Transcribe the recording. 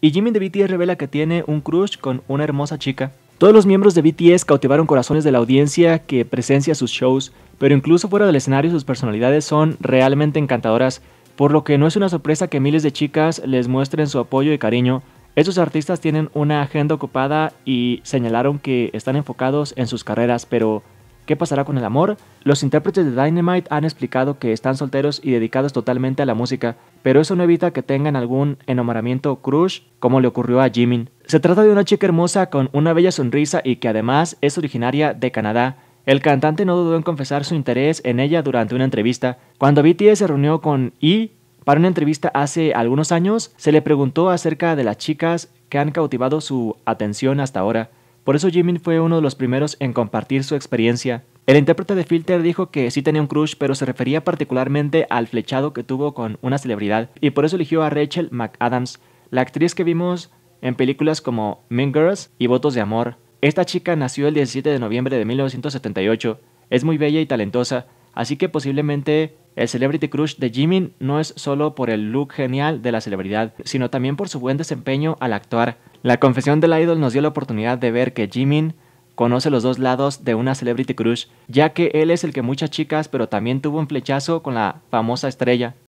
Y Jimmy de BTS revela que tiene un crush con una hermosa chica. Todos los miembros de BTS cautivaron corazones de la audiencia que presencia sus shows, pero incluso fuera del escenario sus personalidades son realmente encantadoras, por lo que no es una sorpresa que miles de chicas les muestren su apoyo y cariño. Estos artistas tienen una agenda ocupada y señalaron que están enfocados en sus carreras, pero ¿Qué pasará con el amor? Los intérpretes de Dynamite han explicado que están solteros y dedicados totalmente a la música, pero eso no evita que tengan algún enamoramiento crush como le ocurrió a Jimin. Se trata de una chica hermosa con una bella sonrisa y que además es originaria de Canadá. El cantante no dudó en confesar su interés en ella durante una entrevista. Cuando BTS se reunió con E para una entrevista hace algunos años, se le preguntó acerca de las chicas que han cautivado su atención hasta ahora. Por eso Jimin fue uno de los primeros en compartir su experiencia. El intérprete de Filter dijo que sí tenía un crush, pero se refería particularmente al flechado que tuvo con una celebridad, y por eso eligió a Rachel McAdams, la actriz que vimos en películas como Mean Girls y Votos de Amor. Esta chica nació el 17 de noviembre de 1978, es muy bella y talentosa, así que posiblemente el celebrity crush de Jimin no es solo por el look genial de la celebridad, sino también por su buen desempeño al actuar. La confesión del idol nos dio la oportunidad de ver que Jimin conoce los dos lados de una celebrity crush, ya que él es el que muchas chicas, pero también tuvo un flechazo con la famosa estrella.